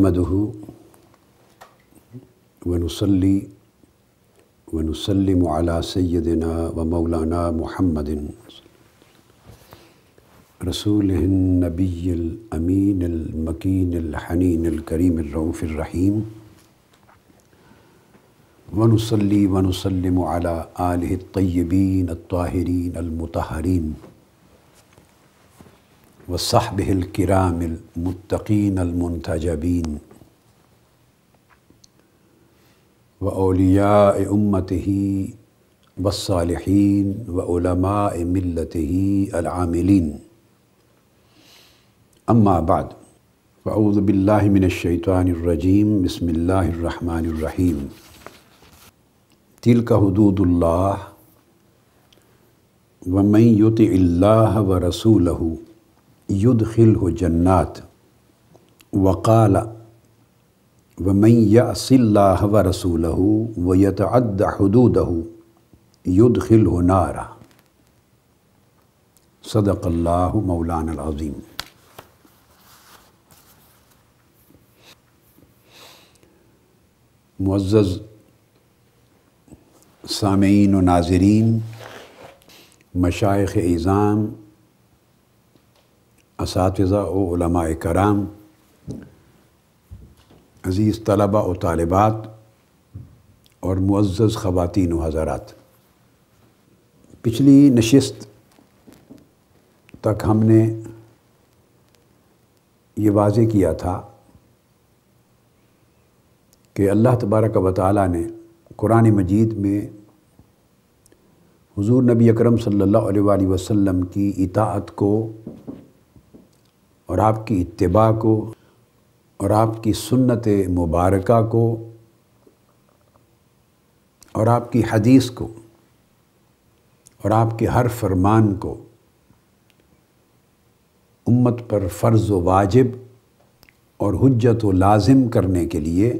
نحمده ونصلي ونسلم على سيدنا ومولانا محمد رسوله النبي الأمين المكين الحنين الكريم الرؤوف الرحيم ونصلي ونسلم على آله الطيبين الطاهرين المطهرين وصحبه الكرام المتقين المنتجبين وأولياء أمته والصالحين وعلماء ملته العاملين أما بعد فأعوذ بالله من الشيطان الرجيم بسم الله الرحمن الرحيم تلك حدود الله ومن يطع الله ورسوله يدخله جنات وقال ومن يعص الله ورسوله ويتعد حدوده يدخله نارا صدق الله مولانا العظيم معزز سامعین و ناظرین مشائق इसातजा कराम अज़ीज़ तलबा व तालबात और मुज्ज़ ख़वान हज़रात पिछली नशस्त तक हमने ये वाज किया था कि अल्लाह तबारक व ताली ने कुरान मजीद में हुजूर नबी अकरम सल्लल्लाहु अलैहि वसल्लम की इताअत को और आपकी इतबा को और आपकी सुन्नत मुबारक को और आपकी हदीस को और आपके हर फरमान को उम्मत पर फ़र्ज़ वाजिब और हजत व लाजिम करने के लिए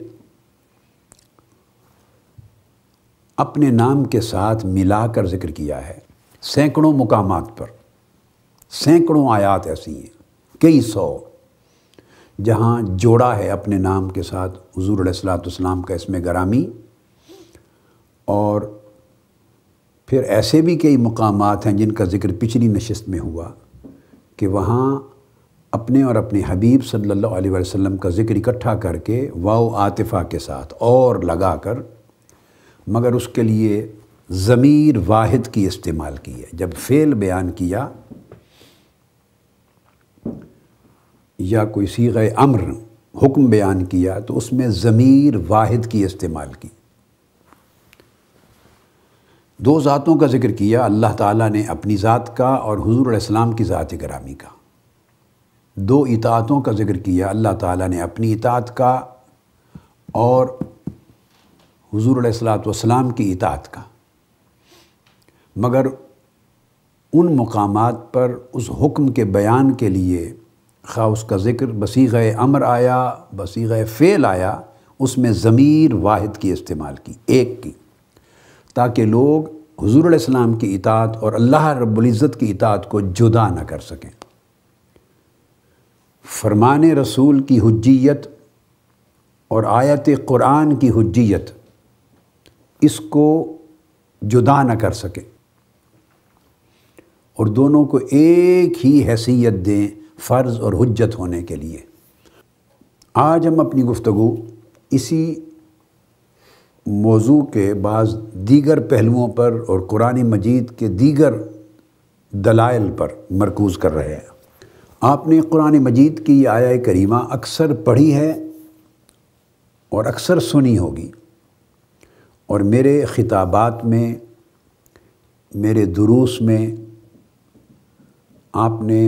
अपने नाम के साथ मिलाकर ज़िक्र किया है सैकड़ों मुकामात पर सैकड़ों आयात ऐसी हैं कई सौ जहाँ जोड़ा है अपने नाम के साथ हजूर सलाम का इसमें गरामी और फिर ऐसे भी कई मकाम हैं जिनका ज़िक्र पिछली नशस्त में हुआ कि वहाँ अपने और अपने हबीब सल्लल्लाहु अलैहि वसल्लम का ज़िक्र इकट्ठा करके वाओ आतिफ़ा के साथ और लगा कर मगर उसके लिए ज़मीर वाहिद की इस्तेमाल की है जब फ़ेल बयान किया या कोई सीग अम्र हुक्म बयान किया तो उसमें ज़मीर वाहिद की इस्तेमाल की दो ज़ातों का जिक्र किया अल्लाह ताला ने अपनी ज़ात का और हजूर इस्लाम की ज़ात ग्रामी का दो इतातों का जिक्र किया अल्लाह ताला ने अपनी इतात का और हजूर सलाम की इतात का मगर उन मकामात पर उस हुक्म के बयान के लिए खा उसका ज़िक्र बसीग अमर आया बसीग फ़ेल आया उसमें ज़मीर वाहिद की इस्तेमाल की एक की ताकि लोग हजूर इस्लाम की इतात और अल्लाह रब्ज़त की इतात को जुदा ना कर सकें फरमान रसूल की हजियत और आयत क़ुरान की हजियत इसको जुदा न कर सकें और दोनों को एक ही हैसियत दें फ़र्ज़ और हजत होने के लिए आज हम अपनी गुफ्तु इसी मौजू के बाद दीगर पहलुओं पर और कुरान मजीद के दीगर दलाइल पर मरकूज़ कर रहे हैं आपने कुरान मजीद की आया करीमा अक्सर पढ़ी है और अक्सर सुनी होगी और मेरे ख़िताबात में मेरे दुरूस में आपने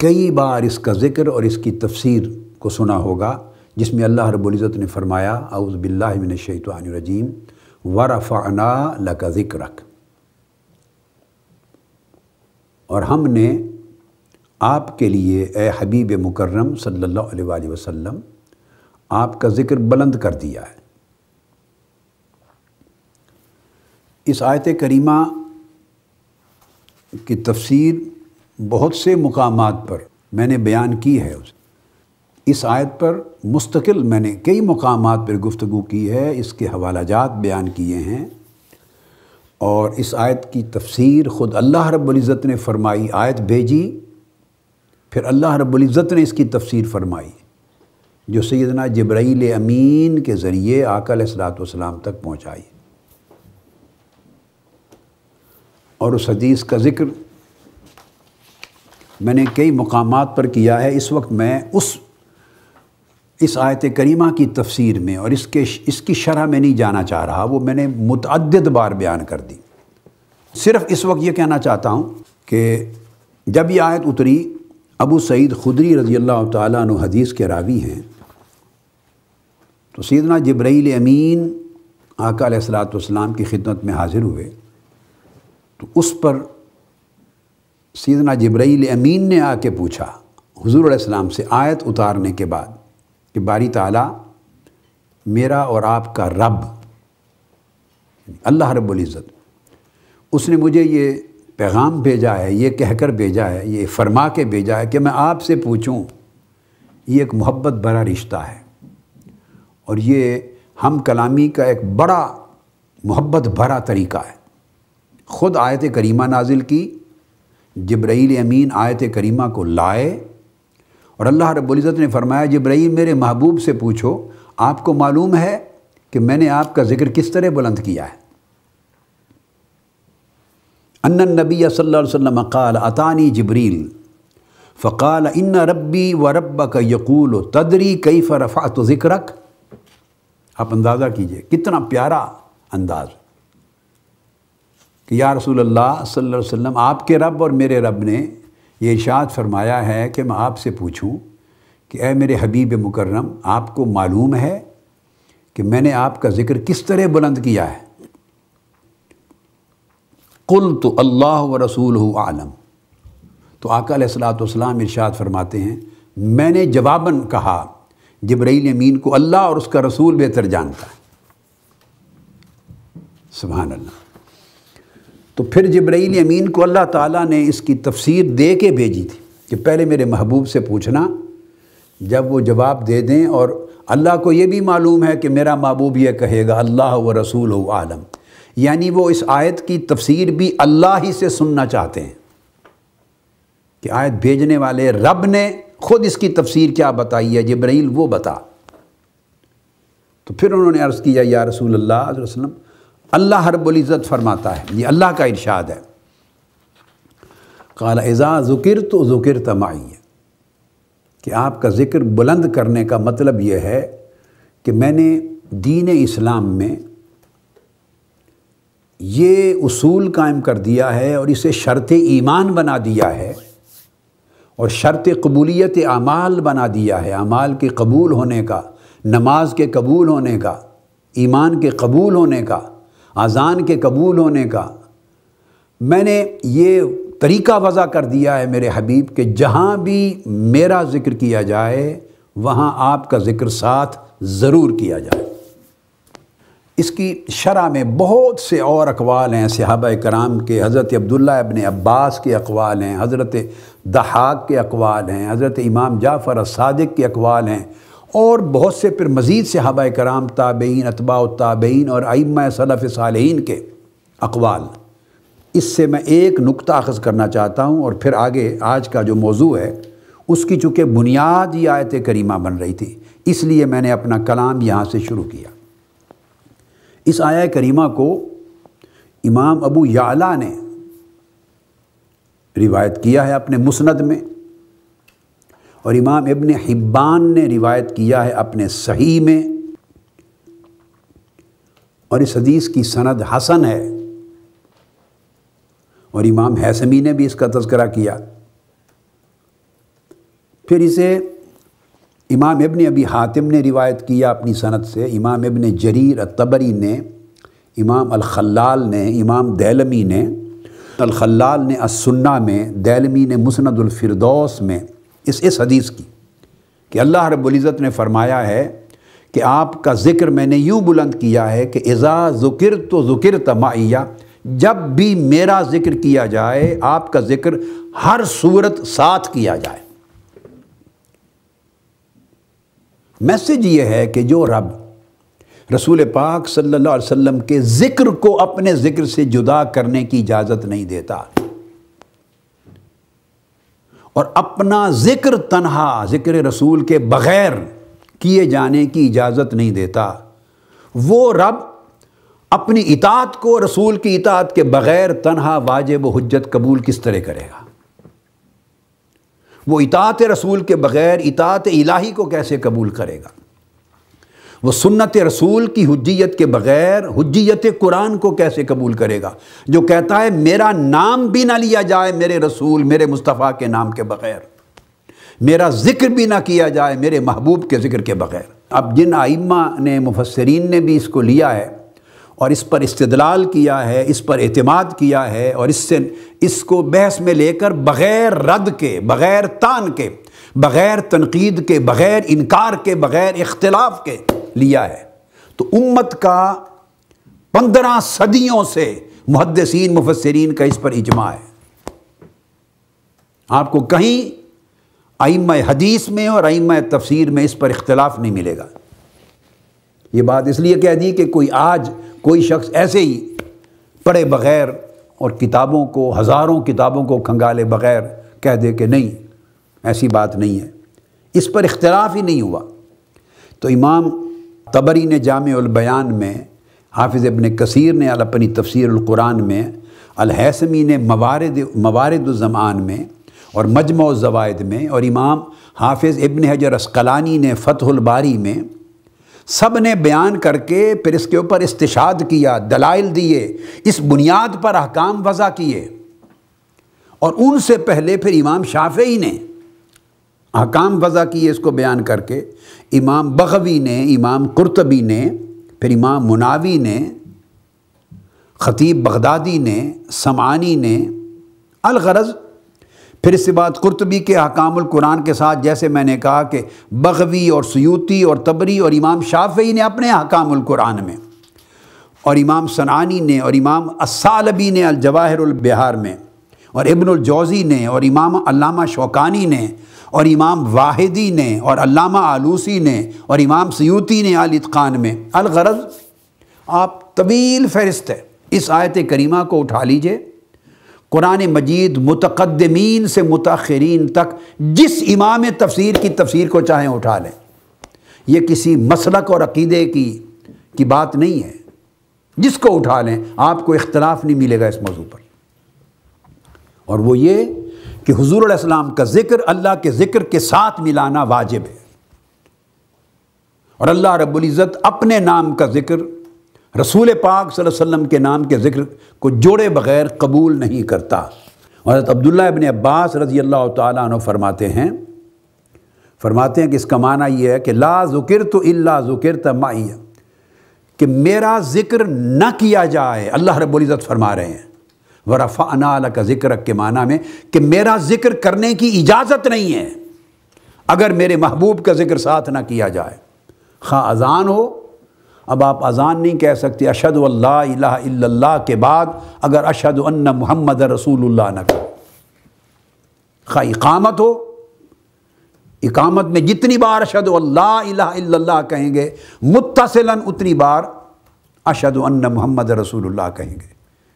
कई बार इसका ज़िक्र और इसकी तफसीर को सुना होगा जिसमें अल्लाह रब्ज़त ने फरमाया आउज़ बिल्लाशैतरजीम वरफ़ाना लका रख और हमने आपके लिए ए हबीब मुकर्रम सल्ला वसम आपका ज़िक्र बुलंद कर दिया है इस आयत करीमा की तफसीर बहुत से मुकाम पर मैंने बयान की है उस इस आयत पर मुस्तकिल मैंने कई मकाम पर गुफ्तु की है इसके हवाला जात बयान किए हैं और इस आयत की तफसीर ख़ुद अल्लाह रबुल्ज़त ने फ़रमाई आयत भेजी फिर अल्लाह रबुल्ज़त ने इसकी तफसीर फ़रमाई जो सैदना जब्रैल अमीन के ज़रिए आकल सलाम तक पहुँचाई और उस हदीस का ज़िक्र मैंने कई मकाम पर किया है इस वक्त मैं उस इस आयत करीमा की तफसीर में और इसके इसकी शरह में नहीं जाना चाह रहा वो मैंने मुतद बार बयान कर दी सिर्फ इस वक्त ये कहना चाहता हूँ कि जब ये आयत उतरी अबू सईद खुदरी रज़ी अल्लाह तदीस के रावी हैं तो सीदना जब्रैल अमीन आका की खिदमत में हाज़िर हुए तो उस पर सीदना जब्राईल अमीन ने आके पूछा हजूर आसमाम से आयत उतारने के बाद कि बारी ताला मेरा और आपका रब अल्लाह इज़्ज़त उसने मुझे ये पैगाम भेजा है ये कहकर भेजा है ये फरमा के भेजा है कि मैं आपसे पूछूं ये एक मोहब्बत भरा रिश्ता है और ये हम कलामी का एक बड़ा मोहब्बत भरा तरीका है ख़ुद आयत करीमा नाजिल की जब्राईल अमीन आयत करीमा को लाए और अल्लाह रबुल्ज़त ने फरमाया जब्राईल मेरे महबूब से पूछो आपको मालूम है कि मैंने आपका ज़िक्र किस तरह बुलंद किया है अन्न नबी वसम अतानी जबरील फ़काल इन रबी व रब का यकूल तदरी कई फ़रफ़ा तो ज़िक्रक आप अंदाज़ा कीजिए कितना प्यारा अंदाज़ कि या रसूल अल्लाह सल्लल्लाहु अलैहि वसल्लम आपके रब और मेरे रब ने ये इशाद फरमाया है कि मैं आपसे पूछूं कि ए मेरे हबीब मुकर्रम आपको मालूम है कि मैंने आपका ज़िक्र किस तरह बुलंद किया है कुल तो अल्लाह व रसूल आलम तो आका सलाम इरशाद फरमाते हैं मैंने जवाबन कहा जब्राईल अमीन को अल्लाह और उसका रसूल बेहतर जानता है सुबहान अल्लाह तो फिर जब्राइल अमीन को अल्लाह ताला ने इसकी तफसीर दे के भेजी थी कि पहले मेरे महबूब से पूछना जब वो जवाब दे दें और अल्लाह को ये भी मालूम है कि मेरा महबूब यह कहेगा अल्लाह व रसूल आलम यानी वो इस आयत की तफसीर भी अल्लाह ही से सुनना चाहते हैं कि आयत भेजने वाले रब ने खुद इसकी तफसीर क्या बताई है जब्राइल वो बता तो फिर उन्होंने अर्ज़ किया या रसूल अल्लाह वसलम अल्लाह इज़्ज़त फरमाता है ये अल्लाह का इरशाद है कला एज़ा ज़िक्र तो ज़िक्र तमाइए कि आपका ज़िक्र बुलंद करने का मतलब यह है कि मैंने दीन इस्लाम में ये उसूल कायम कर दिया है और इसे शर्त ईमान बना दिया है और शर्त कबूलियत अमाल बना दिया है अमाल के कबूल होने का नमाज के कबूल होने का ईमान के कबूल होने का अज़ान के कबूल होने का मैंने ये तरीका वज़ा कर दिया है मेरे हबीब के जहाँ भी मेरा ज़िक्र किया जाए वहाँ आपका ज़िक्र साथ ज़रूर किया जाए इसकी शरह में बहुत से और अकवाल हैं सहाब कराम के हज़रत अब्दुल्ला अबन अब्बास के अकवाल हैं हज़रत दहाक के अकवाल हैं हज़रत इमाम जाफ़र सादिक के अकवाल हैं और बहुत से फिर मज़ीद सहाबा कराम ताबेन अतबा ताबेन और आइम सलफ़ साल के अकवाल इससे मैं एक नुक्ता अखज़ करना चाहता हूँ और फिर आगे आज का जो मौजू है उसकी चूँकि बुनियाद ही आयत करीमा बन रही थी इसलिए मैंने अपना कलाम यहाँ से शुरू किया इस आया करीमा को इमाम अबू याला ने रिवायत किया है अपने मुसनद में और इमाम इबन हिब्बान ने रिवायत किया है अपने सही में और इस हदीस की सनद हसन है और इमाम हैसमी ने भी इसका तस्करा किया फिर इसे इमाम इबन अबी हातिम ने रिवायत किया अपनी सनत से इमाम इबन जरीर तबरी ने इमाम अलखलाल ने इमाम दैलमी ने अलखल्लाल ने असन्ना में दैलमी ने मुसनदुलफरदौस में इस इस हदीस की कि अल्लाह रबुल्ज़त ने फरमाया है कि आपका ज़िक्र मैंने यूँ बुलंद किया है कि एज़ा ज़िक्र तो ज़िक्र तमाइया जब भी मेरा ज़िक्र किया जाए आपका ज़िक्र हर सूरत साथ किया जाए मैसेज ये है कि जो रब रसूल पाक सल्लल्लाहु अलैहि वसल्लम के ज़िक्र को अपने ज़िक्र से जुदा करने की इजाज़त नहीं देता और अपना ज़िक्र तनहा ज़िक्र रसूल के बग़ैर किए जाने की इजाज़त नहीं देता वो रब अपनी इतात को रसूल की इतात के बग़ैर तनहा वाजिब हजत कबूल किस तरह करेगा वो इतात रसूल के बग़ैर इतात इलाही को कैसे कबूल करेगा वो सुन्नत रसूल की हजियत के बग़ैर हजियत कुरान को कैसे कबूल करेगा जो कहता है मेरा नाम भी ना लिया जाए मेरे रसूल मेरे मुस्तफ़ा के नाम के बग़ैर मेरा ज़िक्र भी ना किया जाए मेरे महबूब के ज़िक्र के बग़ैर अब जिन आइमा ने मुफसरीन ने भी इसको लिया है और इस पर इस्तलाल किया है इस पर अतमाद किया है और इससे इसको बहस में लेकर बग़ैर रद के बग़ैर तान के बग़ैर तनकीद के बग़ैर इनकार के बग़ैर इख्तलाफ के लिया है तो उम्मत का पंद्रह सदियों से मुहदसिन मुफसरीन का इस पर इजमा है आपको कहीं आइम हदीस में और आइम तफसीर में इस पर इख्तलाफ नहीं मिलेगा ये बात इसलिए कह दी कि कोई आज कोई शख्स ऐसे ही पढ़े बग़ैर और किताबों को हज़ारों किताबों को खंगाले बग़ैर कह दे कि नहीं ऐसी बात नहीं है इस पर इख्तलाफ ही नहीं हुआ तो इमाम तबरी ने जामबयान में हाफिज़ इबन कसीर ने अपनी तफसरक़ुरान में अलहसमी ने मवारद मवारदान में और मजमो ज़वायद में और इमाम हाफिज़ इबन हजर असकलानी ने फतहुलबारी में सब ने बयान करके फिर इसके ऊपर इस्ताद किया दलाइल दिए इस बुनियाद पर अहकाम वज़ा किए और उनसे पहले फिर इमाम शाफी ने हकाम वज़ा किए इसको बयान करके इमाम बघवी ने इमाम कुरतबी ने फिर इमाम मुनावी ने ख़तीब बगदादी ने समानी ने अलगरज़ फिर इसके बाद कुरतबी के हकाम कुरान के साथ जैसे मैंने कहा कि बघवी और सयूती और तबरी और इमाम शाफी ने अपने हकाम कुरान में और इमाम सनानी ने और इमाम असालबी ने अलजवाहरुल बिहार में और इबन जौज़ी ने और इमाम अल्लामा शौकानी ने और इमाम वाहिदी ने और अल्लामा आलूसी ने और इमाम सयूती ने आलिद खान में अलगरज आप तवील फहरिस्त है इस आयत करीमा को उठा लीजिए कुरान मजीद मतकदमीन से मतरीन तक जिस इमाम तफसीर की तफसीर को चाहें उठा लें यह किसी मसलक और अकीदे की की बात नहीं है जिसको उठा लें आपको इख्तलाफ नहीं मिलेगा इस मौजू पर और वो ये कि हजूर अलैहिस्सलाम का ज़िक्र अल्लाह के ज़िक्र के साथ मिलाना वाजिब है और अल्लाह इज़्ज़त अपने नाम का ज़िक्र रसूल पाक वसल्लम के नाम के ज़िक्र को जोड़े बग़ैर कबूल नहीं करता और हज़रत अब्दुल्ला इबन अब्बास रज़ी अल्लाह तु फरमाते हैं फरमाते हैं कि इसका माना यह है कि ला ज़ुकिर तो अल्ला ज़ुकिर तमाइया कि मेरा ज़िक्र न किया जाए अल्लाह रब्ज़त फरमा रहे हैं व रफ़ा अनाल का जिक्र के माना में कि मेरा जिक्र करने की इजाज़त नहीं है अगर मेरे महबूब का जिक्र साथ ना किया जाए खा अजान हो अब आप अजान नहीं कह सकते अशद अल्लाह के बाद अगर अशद अन्न मोहम्मद रसूल न कहो खा इकामत हो इकामत में जितनी बार अशद अल्लाह कहेंगे मुतसिलन उतनी बार अशद अन्न मोहम्मद रसूल कहेंगे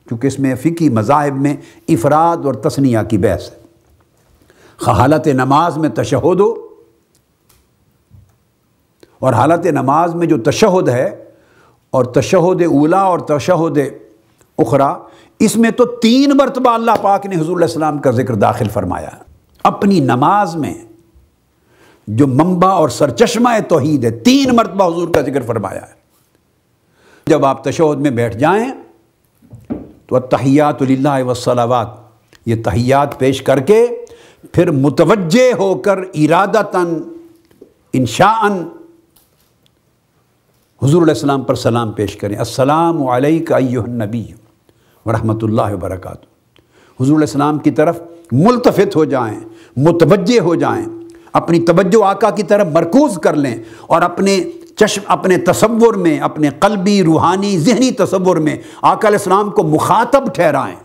क्योंकि इसमें फ़िकी मज़ाहब में इफ़राद और तसनिया की बहस है हालत नमाज में तशहद हो और हालत नमाज में जो तशहद है और तशहद उला और तशहद उखरा इसमें तो तीन मरतबा अल्लाह पाक ने हजूल का जिक्र दाखिल फरमाया अपनी नमाज में जो मम्बा और सरचश्मा तोहद है तीन मरतबा हजूर का जिक्र फरमाया है जब आप तशहद में बैठ जाएं तो तहियात वसलावात ये तहियात पेश करके फिर मुतवज होकर इरादतन इनशान हजूर सलाम पर सलाम पेश करें असलम नबी वरहमतुल्लाह वबरकत हजूर सलाम की तरफ मुलतफित हो जाएं मुतवज हो जाएं अपनी तवज्जो आका की तरफ मरकूज़ कर लें और अपने चश्म अपने तस्वुर में अपने कलबी रूहानी जहनी तस्वुर में इस्लाम को मुखातब ठहराएँ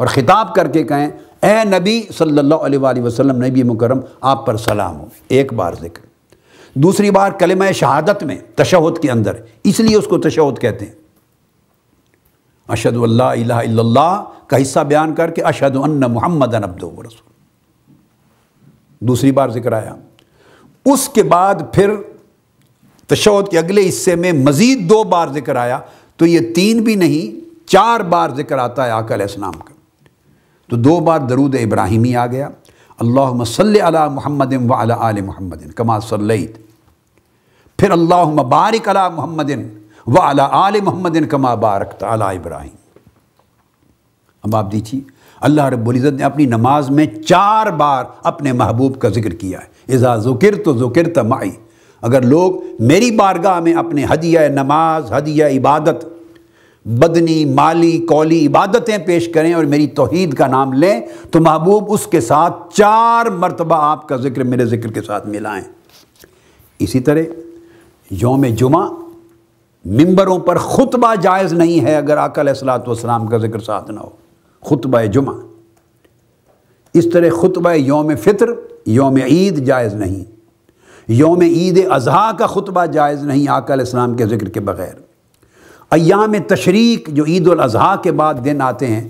और ख़िताब करके कहें ए नबी सल्ला वसलम नबी मुकरम आप पर सलाम हो एक बार जिक्र दूसरी बार कलम शहादत में तशहद के अंदर इसलिए उसको तशहद कहते हैं अशद का हिस्सा बयान करके अशद मोहम्मद रसूल दूसरी बार जिक्र आया उसके बाद फिर तशद के अगले हिस्से में मज़ीद दो बार जिक्र आया तो ये तीन भी नहीं चार बार जिक्र आता है आकल इस्लाम का तो दो बार दरूद इब्राहिमी आ गया अल्लाह सल अला महमद वाल आल महमद कमा सल फिर अल्लाह मबारक अला महमदिन व अला आल महमदिन कमा बारक अला इब्राहिम अब आप दीजिए अल्लाह रब्ज़त ने अपनी नमाज में चार बार अपने महबूब का जिक्र किया है एज़ा ज़ुकिर तो ज़ुकिर तमाई अगर लोग मेरी बारगाह में अपने हदिया नमाज हदिया इबादत बदनी माली कौली इबादतें पेश करें और मेरी तोहद का नाम लें तो महबूब उसके साथ चार मरतबा आपका ज़िक्र मेरे ज़िक्र के साथ मिलाएं इसी तरह योम जुमा मंबरों पर खुतबा जायज़ नहीं है अगर अकल सलाम का ज़िक्र साथ ना हो खुतब जुमा इस तरह खुतब योम फ़ितर योम ईद जायज़ नहीं योम ईद अजहा का खुतबा जायज़ नहीं आकल इस्लाम के ज़िक्र के बग़ैर अयाम तशरीक जो ईद अजहा के बाद दिन आते हैं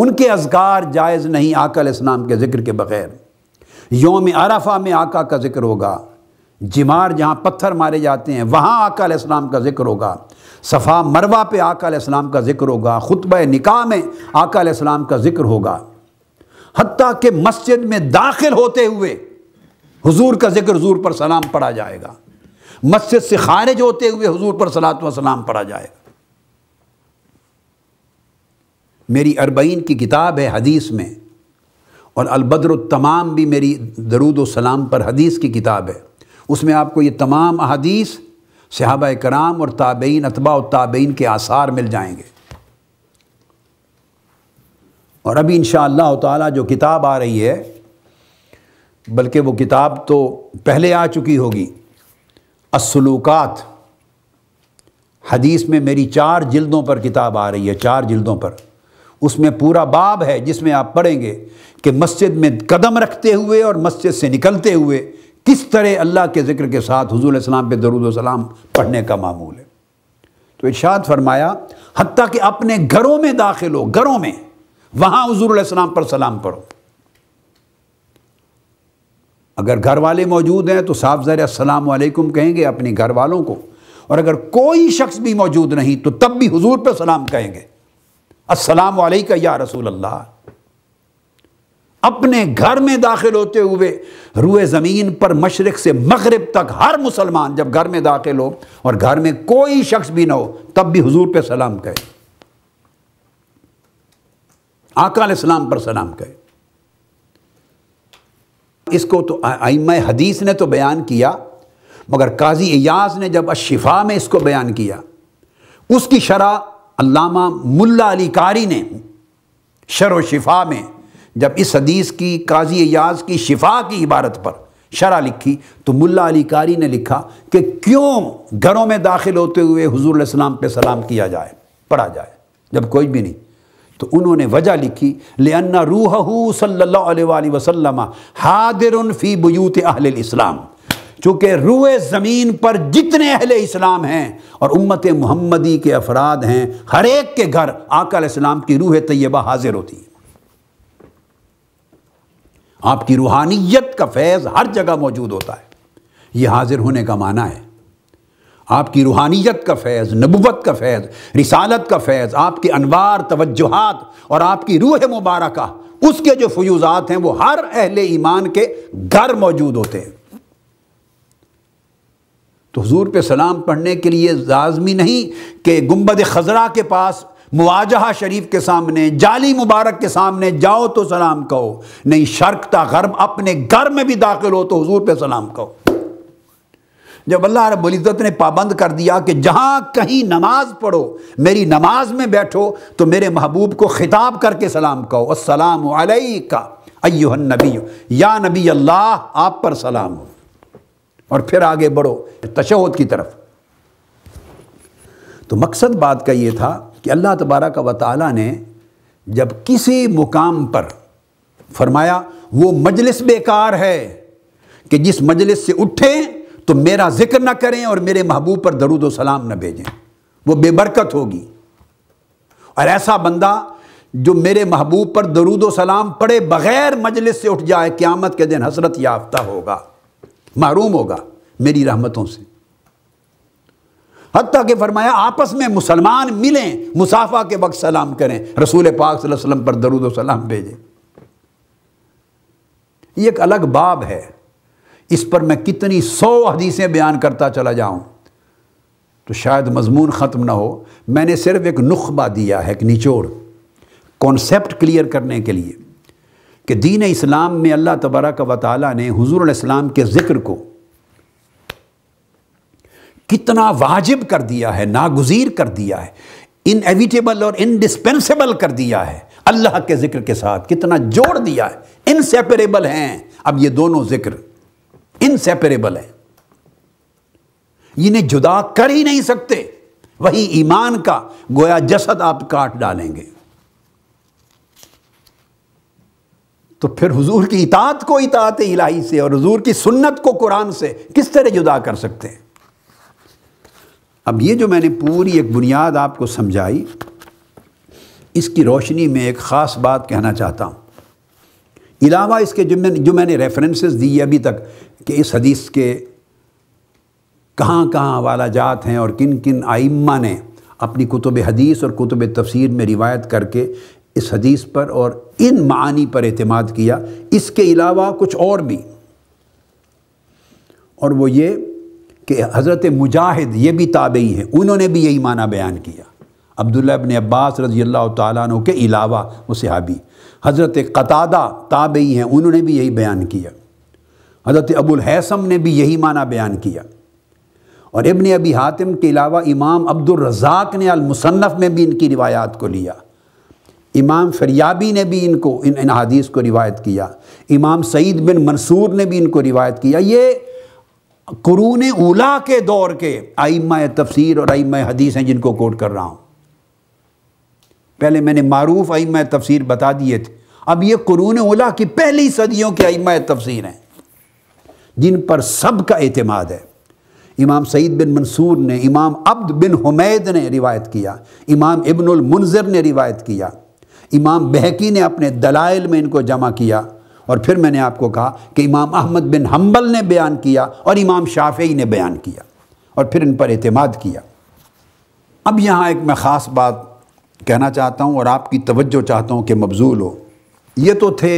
उनके अजगार जायज़ नहीं आकल इस्लाम के ज़िक्र के बग़ैर योम अरफा में आका का ज़िक्र होगा जिमार जहाँ पत्थर मारे जाते हैं वहाँ आकल इस्लाम का ज़िक्र होगा सफ़ा मरवा पे आकल इस्लाम का ज़िक्र होगा ख़ुतब निकाह में आकल इस्लाम का ज़िक्र होगा हती के मस्जिद में दाखिल होते हुए हुजूर का जिक्र हुजूर पर सलाम पढ़ा जाएगा मस्जिद से खारिज होते हुए हुजूर पर सलात व सलाम पढ़ा जाएगा मेरी अरबईन की किताब है हदीस में और अलबद्र तमाम भी मेरी दरूद सलाम पर हदीस की किताब है उसमें आपको ये तमाम अदीस सहाबा कराम और ताबेन अतबा ताबेन के आसार मिल जाएंगे और अभी इन ताला जो किताब आ रही है बल्कि वो किताब तो पहले आ चुकी होगी असलूकात हदीस में मेरी चार जिल्दों पर किताब आ रही है चार जिल्दों पर उसमें पूरा बाब है जिसमें आप पढ़ेंगे कि मस्जिद में कदम रखते हुए और मस्जिद से निकलते हुए किस तरह अल्लाह के ज़िक्र के साथ हजूल सलाम पे दरुद सलाम पढ़ने का मामूल है तो इर्शाद फरमाया हती कि अपने घरों में दाखिल हो घरों में वहाँ हजूल सलाम पर सलाम पढ़ो अगर घर वाले मौजूद हैं तो साफ ज़र असलकुम कहेंगे अपने घर वालों को और अगर कोई शख्स भी मौजूद नहीं तो तब भी हुजूर पर सलाम कहेंगे असलम वालेका या रसूल अल्लाह अपने घर में दाखिल होते हुए रुए ज़मीन पर मशरक़ से मगरब तक हर मुसलमान जब घर में दाखिल हो और घर में कोई शख्स भी ना हो तब भी हुजूर पर सलाम कहे आकाल सलाम पर सलाम कहे इसको तो आइम हदीस ने तो बयान किया मगर काजी एयाज ने जब अशिफा में इसको बयान किया उसकी शरह अल्लामा मुल्ला अली कारी ने शर शिफा में जब इस हदीस की काजी एयाज की शिफा की इबारत पर शरह लिखी तो मुल्ला अली कारी ने लिखा कि क्यों घरों में दाखिल होते हुए हजूर सलाम पे सलाम किया जाए पढ़ा जाए जब कोई भी नहीं तो उन्होंने वजह लिखी ले रूहू सल्ला वसलम हादिर फ़ी बयूत अहल इस्लाम चूँकि रूए ज़मीन पर जितने अहल इस्लाम हैं और उम्मत मुहम्मदी के अफराद हैं हर एक के घर आकल इस्लाम की रूह तैयबा हाजिर होती है आपकी रूहानियत का फैज़ हर जगह मौजूद होता है ये हाजिर होने का माना है आपकी रूहानियत का फैज़ नबूवत का फैज़ रिसालत का फैज़ आपके अनवार तवज्जोहात और आपकी रूह मुबारक उसके जो फ्यूज़ात हैं वो हर अहल ईमान के घर मौजूद होते हैं तो हजूर पे सलाम पढ़ने के लिए लाजमी नहीं कि गुम्बद खजरा के पास मुआजहा शरीफ के सामने जाली मुबारक के सामने जाओ तो सलाम कहो नहीं शर्क ता गर्ब अपने घर में भी दाखिल हो तो हजूर पे सलाम कहो जब अल्लाह रबुल्ज़त ने पाबंद कर दिया कि जहाँ कहीं नमाज पढ़ो मेरी नमाज में बैठो तो मेरे महबूब को ख़िताब करके सलाम कहो असलम का अयुहन नबी या नबी अल्लाह आप पर सलाम हो और फिर आगे बढ़ो तशहद की तरफ तो मकसद बात का ये था कि अल्लाह तबारा का वाली ने जब किसी मुकाम पर फरमाया वो मजलिस बेकार है कि जिस मजलिस से उठें तो मेरा जिक्र ना करें और मेरे महबूब पर दरुद सलाम ना भेजें वो बेबरकत होगी और ऐसा बंदा जो मेरे महबूब पर दरूद सलाम पढ़े बगैर मजलिस से उठ जाए क़्यामत के दिन हसरत याफ्ता होगा महरूम होगा मेरी रहमतों से हती के फरमाया आपस में मुसलमान मिलें मुसाफा के वक्त सलाम करें रसूल पाक वसल्लम पर दरुद सलाम भेजें ये एक अलग बाब है इस पर मैं कितनी सौ हदीसें बयान करता चला जाऊं तो शायद मजमून ख़त्म ना हो मैंने सिर्फ एक नुख्बा दिया है एक निचोड़ कॉन्सेप्ट क्लियर करने के लिए कि दीन इस्लाम में अल्लाह तबारा व ताली ने हजूर इस्लाम के ज़िक्र को कितना वाजिब कर दिया है नागजीर कर दिया है इनएविटेबल और इनडिस्पेंसेबल कर दिया है अल्लाह के ज़िक्र के साथ कितना जोड़ दिया है इनसेपरेबल हैं अब ये दोनों ज़िक्र इनसेपरेबल है इन्हें जुदा कर ही नहीं सकते वही ईमान का गोया जसद आप काट डालेंगे तो फिर हुजूर की इतात को इतात इलाही से और हुजूर की सुन्नत को कुरान से किस तरह जुदा कर सकते हैं अब ये जो मैंने पूरी एक बुनियाद आपको समझाई इसकी रोशनी में एक ख़ास बात कहना चाहता हूं अलावा इसके जो मैंने जो मैंने रेफरेंसेस है अभी तक कि इस हदीस के कहाँ कहाँ वाला जात हैं और किन किन आइम्मा ने अपनी कुतुब हदीस और कुतुब तफसीर में रिवायत करके इस हदीस पर और इन मानी पर अतमाद किया इसके अलावा कुछ और भी और वो ये कि हज़रत मुजाहिद ये भी ताबई हैं उन्होंने भी यही माना बयान किया अब्दुल्ला बिन अब्बास रजी अल्लाह तु के अलावा वो सहाबी हज़रत कतादा ताबई हैं उन्होंने भी यही बयान किया हज़रत अबुल हैसम ने भी यही माना बयान किया और इबन अबी हातिम के अलावा इमाम अब्दुलरजाक ने अलमुसन्फ़ में भी इनकी रिवायात को लिया इमाम फरियाबी ने भी इनको इन इन हदीस को रिवायत किया इमाम सईद बिन मंसूर ने भी इनको रिवायत किया ये कुरून उला के दौर के आइम तफसर और आइम हदीस हैं जिनको कोट कर रहा हूँ पहले मैंने मारूफ आइमा तफसीर बता दिए थे अब ये कुरून उला की पहली सदियों के आइमा तफसीर हैं जिन पर सब का अतमाद है इमाम सईद बिन मंसूर ने इमाम अब्द बिन हुमैद ने रिवायत किया इमाम इब्नुल मुनज़र ने रिवायत किया इमाम बहकी ने अपने दलाइल में इनको जमा किया और फिर मैंने आपको कहा कि इमाम अहमद बिन हम्बल ने बयान किया और इमाम शाफी ने बयान किया और फिर इन पर अतमाद किया अब यहाँ एक मैं ख़ास बात कहना चाहता हूँ और आपकी तवज्जो चाहता हूँ कि मबजूल हो ये तो थे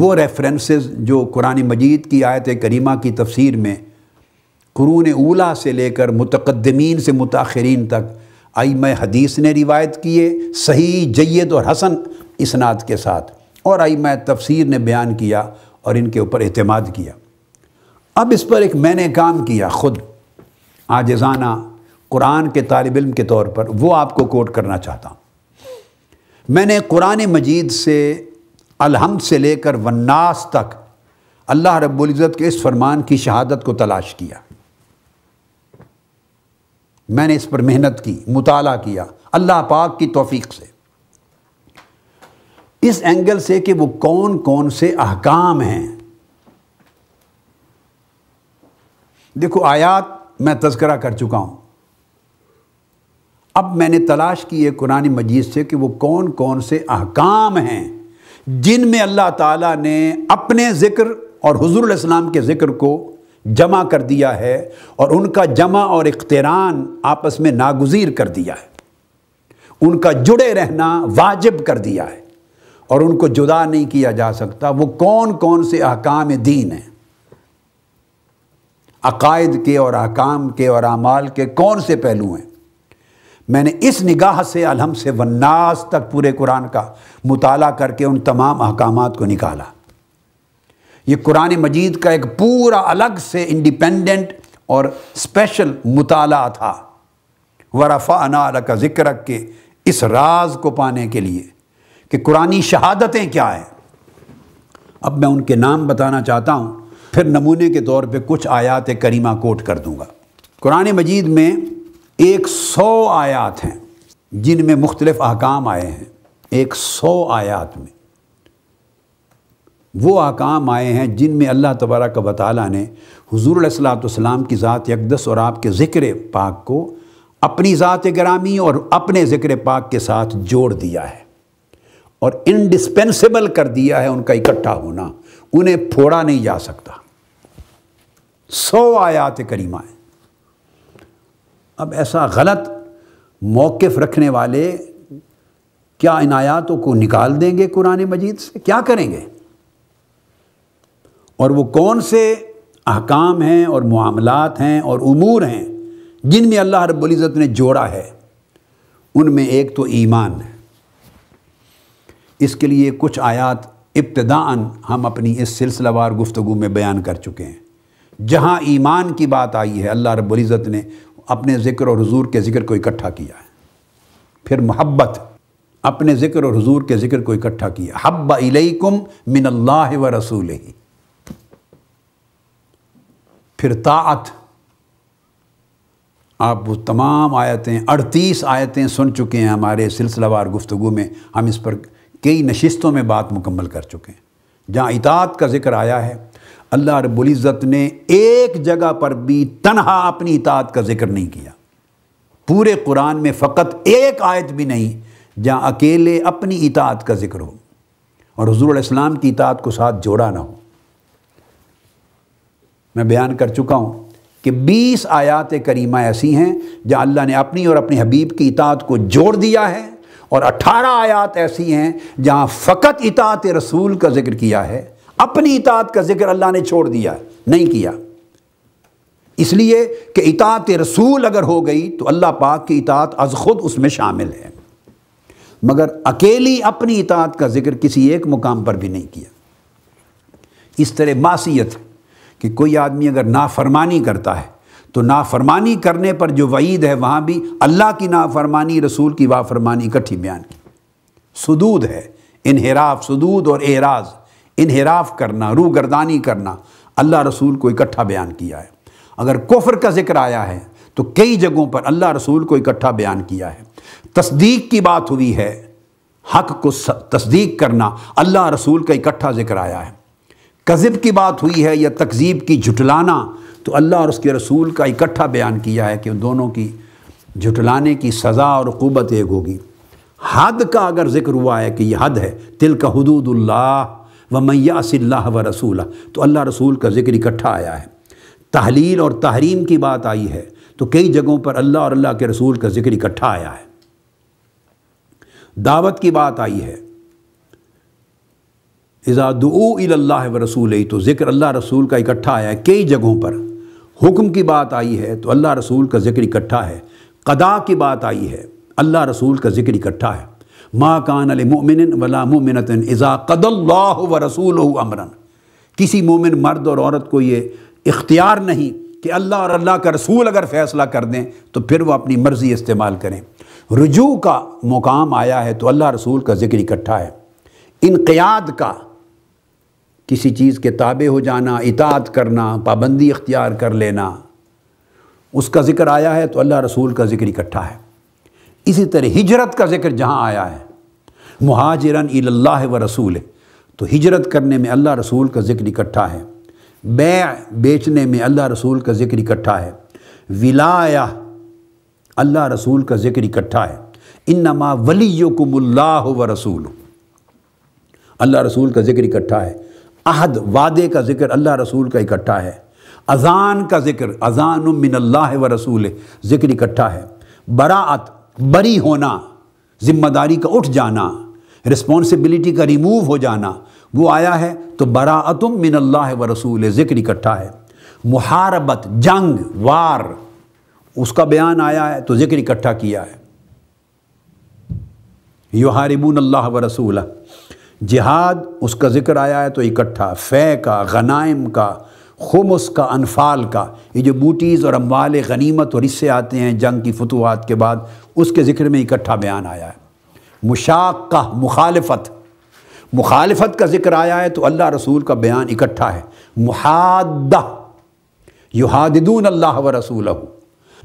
वो रेफरेंसेस जो कुरान मजीद की आयत करीमा की तफसीर में कुरून ऊला से लेकर मुतकदमीन से मुताखरीन तक आई मैं हदीस ने रिवायत किए सही जैद और हसन इसनाद के साथ और आई मैं तफसीर ने बयान किया और इनके ऊपर अहतमाद किया अब इस पर एक मैंने काम किया ख़ुद आजाना कुरान के तालब इम के तौर पर वो आपको कोट करना चाहता हूँ मैंने कुरान मजीद से अलहमद से लेकर वन्नास तक अल्लाह रबुल्जत के इस फरमान की शहादत को तलाश किया मैंने इस पर मेहनत की मुताला किया अल्लाह पाक की तोफीक से इस एंगल से कि वो कौन कौन से अहकाम हैं देखो आयात मैं तस्करा कर चुका हूं अब मैंने तलाश की है कुरान मजीद से कि वो कौन कौन से अहकाम हैं जिनमें अल्लाह ताला ने अपने ज़िक्र और हजूर इस्लाम के ज़िक्र को जमा कर दिया है और उनका जमा और अख्तरान आपस में नागुजीर कर दिया है उनका जुड़े रहना वाजिब कर दिया है और उनको जुदा नहीं किया जा सकता वो कौन कौन से अहकाम दीन हैं अकायद के और अहकाम के और अमाल के कौन से पहलू हैं मैंने इस निगाह से अलहम से वन्नास तक पूरे कुरान का मुताला करके उन तमाम अहकाम को निकाला ये कुरान मजीद का एक पूरा अलग से इंडिपेंडेंट और स्पेशल मुताला था वरफ़ा अना का जिक्र के इस राज को पाने के लिए कि कुरानी शहादतें क्या हैं अब मैं उनके नाम बताना चाहता हूँ फिर नमूने के तौर पे कुछ आयात करीमा कोट कर दूँगा कुरान मजीद में एक सौ आयात हैं जिनमें मुख्तलिफ अहकाम आए हैं एक सौ आयात में वो अहकाम आए हैं जिनमें अल्लाह तबारक वाली ने हजूर सलाम की ज़ात यकदस और आपके ज़िक्र पाक को अपनी ज़ात ग्रामी और अपने ज़िक्र पाक के साथ जोड़ दिया है और इनडिस्पेंसेबल कर दिया है उनका इकट्ठा होना उन्हें फोड़ा नहीं जा सकता सौ आयात करीमा है अब ऐसा गलत मौक़ रखने वाले क्या इनायातों को निकाल देंगे कुरान मजीद से क्या करेंगे और वो कौन से अहकाम हैं और मामलात हैं और उमूर हैं जिनमें अल्लाह रबुल्ज़त ने जोड़ा है उनमें एक तो ईमान है इसके लिए कुछ आयात इब्तदान हम अपनी इस सिलसिलावार गुफ्तु में बयान कर चुके हैं जहाँ ईमान की बात आई है अल्लाह रबुल्ज़त ने अपने ज़िक्र और हजूर के ज़िक्र को इकट्ठा किया है फिर मोहब्बत अपने ज़िक्र और हजूर के ज़िक्र को इकट्ठा किया हब इलैकुम मिन अल्लाह व रसूल ही फिर ताअत आप वो तमाम आयतें अड़तीस आयतें सुन चुके हैं हमारे सिलसिलावार गुफ्तु में हम इस पर कई नशस्तों में बात मुकम्मल कर चुके हैं जहाँ इतात का जिक्र आया है अल्लाह रबुल्ज़त ने एक जगह पर भी तनहा अपनी इतात का जिक्र नहीं किया पूरे कुरान में फ़कत एक आयत भी नहीं जहाँ अकेले अपनी इतात का जिक्र हो और हजूर इस्लाम की इतात को साथ जोड़ा ना हो मैं बयान कर चुका हूँ कि 20 आयात करीमा ऐसी हैं जहाँ अल्लाह ने अपनी और अपने हबीब की इतात को जोड़ दिया है और 18 आयात ऐसी हैं जहाँ फ़कत इतात रसूल का जिक्र किया है अपनी इतात का जिक्र अल्लाह ने छोड़ दिया नहीं किया इसलिए कि इतात रसूल अगर हो गई तो अल्लाह पाक की इतात अज खुद उसमें शामिल है मगर अकेली अपनी इतात का जिक्र किसी एक मुकाम पर भी नहीं किया इस तरह मासीत कि कोई आदमी अगर नाफरमानी करता है तो नाफरमानी करने पर जो वईद है वहां भी अल्लाह की नाफरमानी रसूल की वाफरमानी इकट्ठी बयान की सदूद है इनहराफ सदूद और एराज़ इनहराफ करना रूगरदानी करना अल्लाह रसूल को इकट्ठा बयान किया है अगर कोफर का जिक्र आया है तो कई जगहों पर अल्लाह रसूल को इकट्ठा बयान किया है तस्दीक की बात हुई है हक को तस्दीक करना अल्लाह रसूल का इकट्ठा जिक्र आया है कज़ब की बात हुई है या तकजीब की झुटलाना तो अल्लाह और उसके रसूल का इकट्ठा बयान किया है कि उन दोनों की झुटलाने की सज़ा और कुबत एक होगी हद का अगर जिक्र हुआ है कि यह हद है तिल का हदूदुल्ला व मैया सिल्ला व रसूल तो अल्लाह रसूल का जिक्र इकट्ठा आया है तहलील और तहरीम की बात आई है तो कई जगहों पर अल्लाह और अल्लाह के रसूल का जिक्र इकट्ठा आया है दावत की बात आई है इज़ादू व रसूल तो ज़िक्र अल्लाह रसूल का इकट्ठा आया है कई जगहों पर हुक्म की बात आई है तो अल्लाह रसूल का ज़िक्र इकट्ठा है कदा की बात आई है अल्लाह रसूल का ज़िक्र इकट्ठा है माँ कान मोमिन वला मोमिन इज़ा कदल्ला व रसूल अमरन किसी मोमिन मर्द और औरत को ये इख्तियार नहीं कि अल्लाह और अल्लाह का रसूल अगर फ़ैसला कर दें तो फिर वह अपनी मर्ज़ी इस्तेमाल करें रुजू का मुकाम आया है तो अल्लाह रसूल का जिक्र इकट्ठा है इनक़याद का किसी चीज़ के ताबे हो जाना इतात करना पाबंदी इख्तियार कर लेना उसका ज़िक्र आया है तो अल्लाह रसूल का ज़िक्र इकट्ठा है इसी तरह हिजरत का ज़िक्र जहाँ आया है महाजरन इल्ला व रसूल तो हिजरत करने में अल्लाह रसूल का जिक्र इकट्ठा है बै बेचने में अल्लाह रसूल का जिक्र इकट्ठा है विलाया अल्लाह रसूल का जिक्र इकट्ठा है इन्नमा नमा वली व रसूल अल्लाह रसूल का जिक्र इकट्ठा है अहद वादे का जिक्र अल्लाह रसूल का इकट्ठा है अजान का जिक्र अजान मिनल्ला व रसूल जिक्र इकट्ठा है बरात बरी होना ज़िम्मेदारी का उठ जाना रिस्पॉन्सिबिलिटी का रिमूव हो जाना वो आया है तो बरातुम मिन अल्लाह व रसूल ज़िक्र इकट्ठा है मुहारबत जंग वार उसका बयान आया है तो ज़िक्र इकट्ठा किया है युहारिबून अल्लाह व रसूल जिहाद उसका ज़िक्र आया है तो इकट्ठा फ़े का गनाइम का खुम का अनफाल का ये जो बूटीज़ और अम्बाल गनीमत और इससे आते हैं जंग की फतवाहत के बाद उसके ज़िक्र में इकट्ठा बयान आया है मुशाक़ मुखालफत मुखालफत का ज़िक्र आया है तो अल्लाह रसूल का बयान इकट्ठा है मुहाद युहादून अल्लाह व रसूल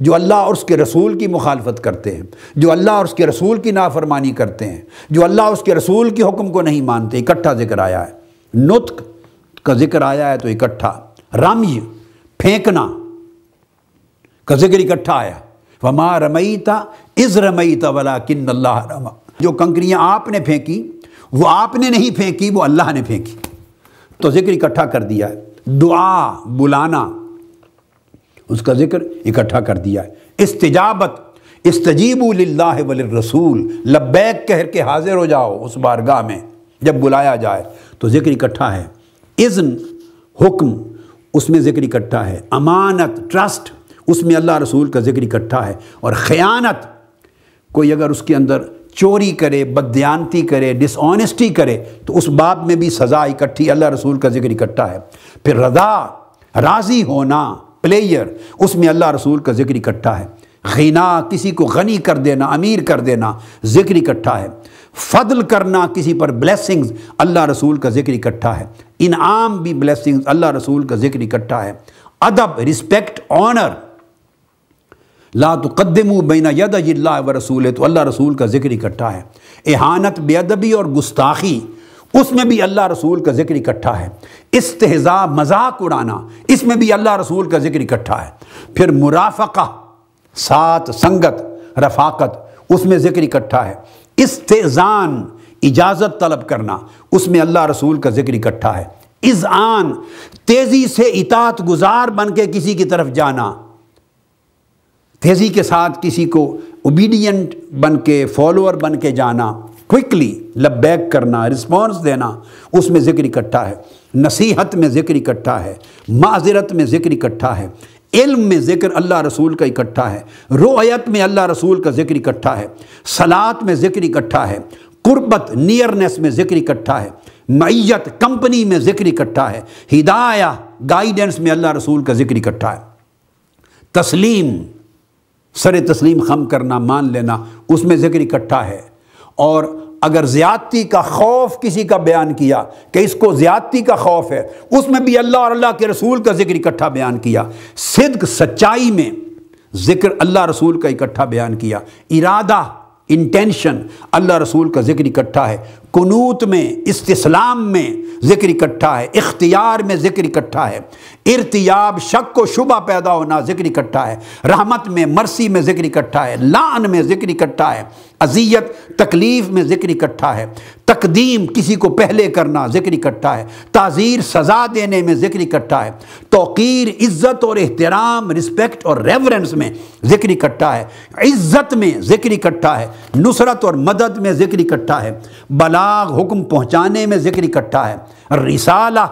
जो अल्लाह और उसके रसूल की मुखालफत करते हैं जो अल्लाह और उसके रसूल की नाफरमानी करते हैं जो अल्लाह उसके रसूल के हुक्म को नहीं मानते इकट्ठा जिक्र आया है नुतक का जिक्र आया है तो इकट्ठा रमय फेंकना का जिक्र इकट्ठा आया वमा रमई था इज़ रमई था वला किन्न अल्लाह रमा जो कंकरियाँ आपने फेंकी वो आपने नहीं फेंकी वो अल्लाह ने फेंकी तो जिक्र इकट्ठा कर दिया है दुआ बुलाना उसका जिक्र इकट्ठा कर दिया है इस्तजाबत तजीबुल्लाह वल रसूल लब्बैक कह के हाजिर हो जाओ उस बारगाह में जब बुलाया जाए तो जिक्र इकट्ठा है इज़्न हुक्म उसमें जिक्र इकट्ठा है अमानत ट्रस्ट उसमें अल्लाह रसूल का जिक्र इकट्ठा है और ख़यानत कोई अगर उसके अंदर चोरी करे बदयानती करे डिसऑनेस्टी करे तो उस बाब में भी सज़ा इकट्ठी अल्लाह रसूल का जिक्र इकट्ठा है फिर रजा राज़ी होना प्लेयर उसमें अल्लाह रसूल का जिक्र इकट्ठा है गना किसी को गनी कर देना अमीर कर देना जिक्र इकट्ठा है फदल करना किसी पर ब्लेसिंग्स अल्लाह रसूल का जिक्र इकट्ठा है इनाम भी ब्लेसिंग्स अल्लाह रसूल का जिक्र इकट्ठा है अदब रिस्पेक्ट ऑनर ला तो कदम बैना यद व रसूल है तो अल्लाह रसूल का जिक्र इकट्ठा है एहानत बेअदबी और गुस्ताखी उसमें भी अल्लाह रसूल का जिक्र इकट्ठा है इसतजा मजाक उड़ाना इसमें भी अल्लाह रसूल का जिक्र इकट्ठा है फिर मुराफ़ा साथ संगत रफाकत उसमें जिक्र इकट्ठा है इस्तेजान इजाज़त तलब करना उसमें अल्लाह रसूल का जिक्र इकट्ठा है इज़ान तेज़ी से इतात गुजार बन के किसी की तरफ जाना तेज़ी के साथ किसी को ओबीडियंट बन के फॉलोअर बन के जाना क्विकली लबैक करना रिस्पॉन्स देना उसमें ज़िक्र इकट्ठा है नसीहत में ज़िक्र इकट्ठा है माजरत में ज़िक्र इकट्ठा है इल्म में ज़िक्र अल्लाह रसूल का इकट्ठा है रोयत में अल्लाह रसूल का ज़िक्र इकट्ठा है सलात में ज़िक्र इकट्ठा है कुर्बत नियरनेस में ज़िक्र इकट्ठा है मैयत कंपनी में ज़िक्र इकट्ठा है हिदाया गाइडेंस में अल्लाह रसूल का ज़िक्र इकट्ठा है तस्लीम सर तस्लीम खम करना मान लेना उसमें जिक्र इकट्ठा है और अगर ज़्यादती का खौफ किसी का बयान किया कि इसको ज़्यादती का खौफ है उसमें भी अल्लाह और अल्लाह के रसूल का जिक्र इकट्ठा बयान किया सिद्क सच्चाई में जिक्र अल्लाह रसूल का इकट्ठा बयान किया इरादा इंटेंशन अल्लाह रसूल का जिक्र इकट्ठा है कनूत में इस्लाम में ज़िक्र इकट्ठा है इख्तियार में ज़िक्र इकट्ठा है इर्तियाब शक व शुबा पैदा होना ज़िक्र इकट्ठा है रहमत में मरसी में ज़िक्र इकट्ठा है लान में ज़िक्र इकट्ठा है अजियत तकलीफ़ में ज़िक्र इकट्ठा है तकदीम किसी को पहले करना ज़िक्र इकट्ठा है ताज़ीर सज़ा देने में ज़िक्र इकट्ठा है तोकीर इज़्ज़त और एहतराम रिस्पेक्ट और रेवरेंस में ज़िक्र इकट्ठा है इज़्ज़त में ज़िक्र इकट्ठा है नुसरत और मदद में ज़िक्र इकट्ठा है बला इबलाग हुक्म पहुंचाने में ज़िक्र इकट्ठा है रिसाला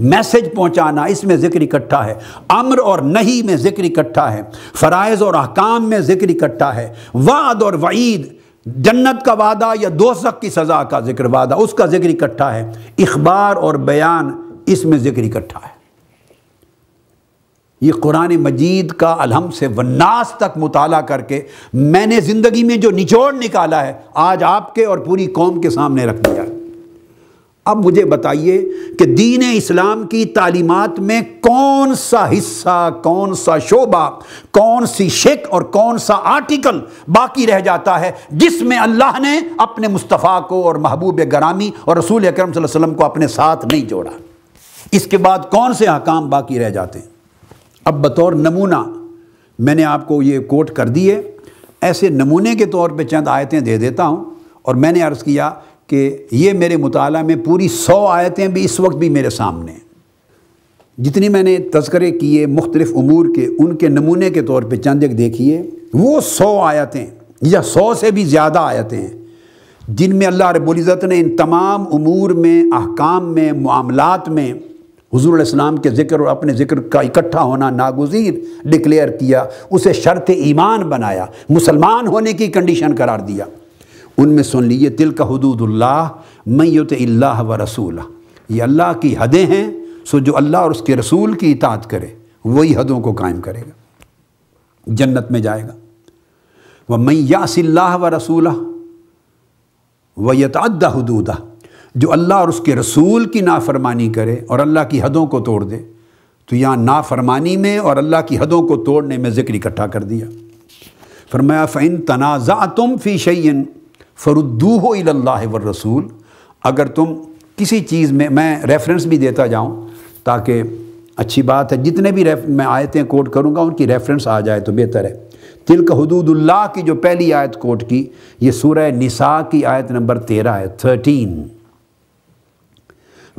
मैसेज पहुंचाना इसमें जिक्र इकट्ठा है अम्र और नहीं में जिक्र इकट्ठा है फ़राइज़ और अहकाम में जिक्र इकट्ठा है वाद और वईद जन्नत का वादा या दोसक की सज़ा का जिक्र वादा उसका जिक्र इकट्ठा है इखबार और बयान इसमें जिक्र इकट्ठा है ये कुरान मजीद का अलहम से वन्नास तक मुताल करके मैंने ज़िंदगी में जो निचोड़ निकाला है आज आपके और पूरी कौम के सामने रख दिया अब मुझे बताइए कि दीन इस्लाम की तालीमत में कौन सा हिस्सा कौन सा शोबा कौन सी शिक और कौन सा आर्टिकल बाकी रह जाता है जिसमें अल्लाह ने अपने मुस्तफ़ा को और महबूब गरामी और रसूल अक्रम को अपने साथ नहीं जोड़ा इसके बाद कौन से अकाम बाकी रह जाते हैं अब बतौर नमूना मैंने आपको ये कोट कर दिए ऐसे नमूने के तौर पे चंद आयतें दे देता हूँ और मैंने अर्ज़ किया कि ये मेरे मुताल में पूरी सौ आयतें भी इस वक्त भी मेरे सामने जितनी मैंने तस्करे किए मुख्तलिफ़ अमूर के उनके नमूने के तौर पर चंद एक देखिए वो सौ आयतें या सौ से भी ज़्यादा आयतें हैं जिनमें अल्लाह रबुल्ज़त ने इन तमाम अमूर में अहकाम में मामलत में हजूर इस्लाम के ज़िक्र और अपने ज़िक्र का इकट्ठा होना नागुजीर डिक्लेयर किया उसे शर्त ईमान बनाया मुसलमान होने की कंडीशन करार दिया उनमें सुन लीजिए तिल का हदूदुल्ला मैत अल्लाह व रसूल ये अल्लाह की हदें हैं सो जो अल्लाह और उसके रसूल की इतात करे वही हदों को कायम करेगा जन्नत में जाएगा वह मैयासिल्ला व रसूल व यतदा हदूदा जो अल्लाह और उसके रसूल की नाफरमानी करे और अल्लाह की हदों को तोड़ दे तो यहाँ नाफरमानी में और अल्लाह की हदों को तोड़ने में ज़िक्र इकट्ठा कर दिया फरमाया फ़ैन तनाज़ा तुम फ़ी शैन फ़रुद्दू हो व रसूल अगर तुम किसी चीज़ में मैं रेफरेंस भी देता जाऊँ ताकि अच्छी बात है जितने भी रेफ मैं आयतें कोट करूँगा उनकी रेफरेंस आ जाए तो बेहतर है तिलक हदूदुल्लाह की जो पहली आयत कोट की ये सूरह निसा की आयत नंबर तेरह है थर्टीन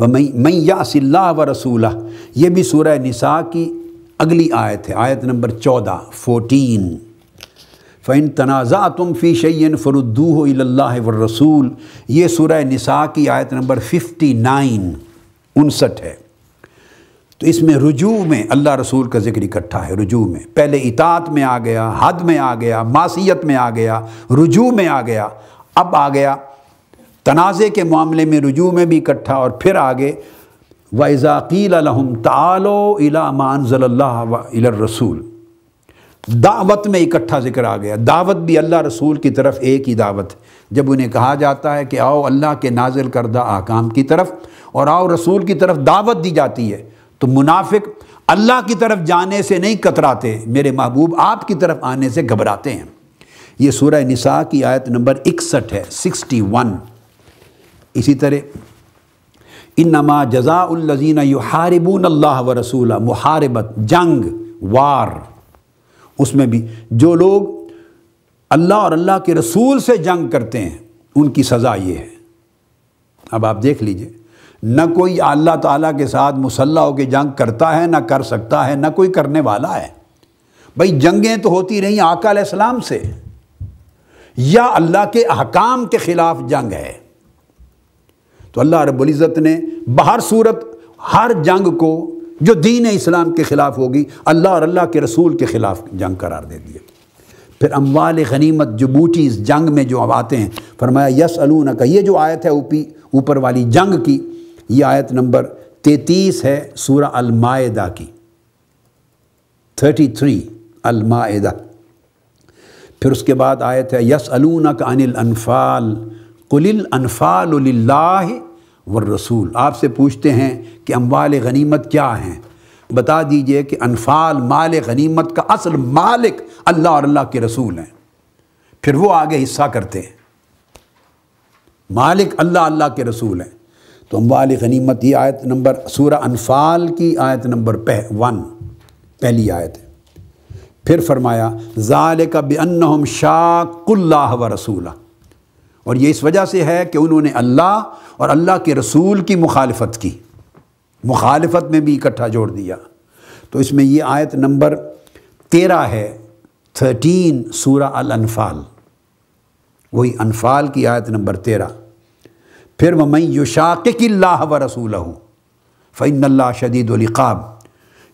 व मैयासिल्ला व रसूल ये भी सूरह निसा की अगली आयत है आयत नंबर चौदह फोटीन फ़ैन तनाज़ा तुम फ़ी शैन फ़रुद्दू व रसूल ये सूरह निसा की आयत नंबर फिफ्टी नाइन उनसठ है तो इसमें रुजू में अल्लाह रसूल का जिक्र इकट्ठा है रुजू में पहले इतात में आ गया हद में आ गया मासीत में आ गया रुजू में आ गया अब आ गया तनाज़े के मामले में रुजू में भी इकट्ठा और फिर आगे वज़ाक़ील लहम तालो इला रसूल दावत में इकट्ठा जिक्र आ गया दावत भी अल्लाह रसूल की तरफ एक ही दावत जब उन्हें कहा जाता है कि आओ अल्लाह के नाजिल करदा आकाम की तरफ और आओ रसूल की तरफ दावत दी जाती है तो मुनाफिक अल्लाह की तरफ जाने से नहीं कतराते मेरे महबूब आपकी तरफ आने से घबराते हैं ये सूर्य निसा की आयत नंबर इकसठ है सिक्सटी वन इसी तरह इन नमा जज़ाउल्लजीन हारबून अल्लाह व रसूल मुहारबत जंग वार उसमें भी जो लोग अल्लाह और अल्लाह के रसूल से जंग करते हैं उनकी सज़ा ये है अब आप देख लीजिए न कोई अल्लाह ताला के साथ मुसल्ला होकर जंग करता है ना कर सकता है ना कोई करने वाला है भाई जंगें तो होती रहीं आकाम से या अल्लाह के अहकाम के ख़िलाफ़ जंग है तो अल्लाह रब्ज़त ने बाहर सूरत हर जंग को जो दीन इस्लाम के ख़िलाफ़ होगी अल्लाह और अल्लाह के रसूल के ख़िलाफ़ जंग करार दे दिए फिर अम्वाल गनीमत जो बूटी इस जंग में जो अब आते हैं फरमाया यस अलून का ये जो आयत है ऊपी ऊपर वाली जंग की ये आयत नंबर तैतीस है सूर अलमायदा की थर्टी थ्री अलमायदा फिर उसके बाद आयत है यस अलून का अनिल अनफाल कुलिल अनफ़ाल्ला व रसूल आपसे पूछते हैं कि अम्बाल गनीमत क्या हैं बता दीजिए कि अनफ़ाल माल गनीमत का असल मालिक अल्लाह और अल्लाह के रसूल हैं फिर वो आगे हिस्सा करते हैं मालिक अल्लाह अल्लाह के रसूल हैं तो अम्बाल गनीमत ये आयत नंबर सूर अनफ़ाल की आयत नंबर पह वन पहली आयत है फिर फरमाया ज़ाल का बेअन शाह व रसूला और ये इस वजह से है कि उन्होंने अल्लाह और अल्लाह के रसूल की मुखालफत की मुखालफत में भी इकट्ठा जोड़ दिया तो इसमें ये आयत नंबर तेरह है थर्टीन सूरा अनफ़ाल वही अनफ़ाल की आयत नंबर तेरह फिर मई युशाक़ व रसूल फ़ैन शदीदुलक़ाब